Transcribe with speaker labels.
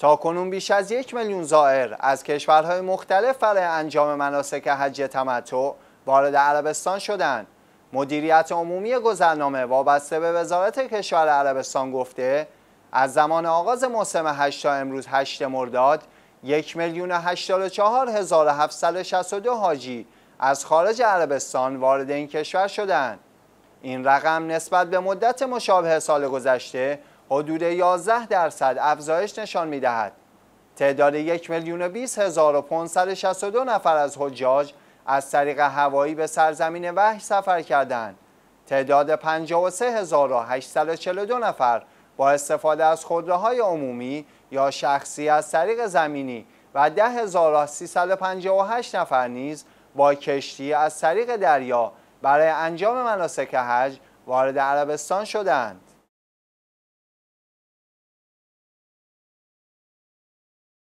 Speaker 1: تا کنون بیش از یک میلیون زائر از کشورهای مختلف برای انجام مناسک حج تمتع وارد عربستان شدند. مدیریت عمومی گذرنامه وابسته به وزارت کشور عربستان گفته از زمان آغاز موسم حج تا امروز 8 مرداد یک میلیون هشتاد و چهار حاجی از خارج عربستان وارد این کشور شدند. این رقم نسبت به مدت مشابه سال گذشته حدود 11 درصد افزایش نشان می دهد. تعداد یک میلیون و هزار و نفر از حجاج از طریق هوایی به سرزمین وحی سفر کردند. تعداد 53842 نفر با استفاده از خودروهای عمومی یا شخصی از طریق زمینی و 10358 نفر نیز با کشتی از طریق دریا برای انجام مناسک حج وارد عربستان شدند.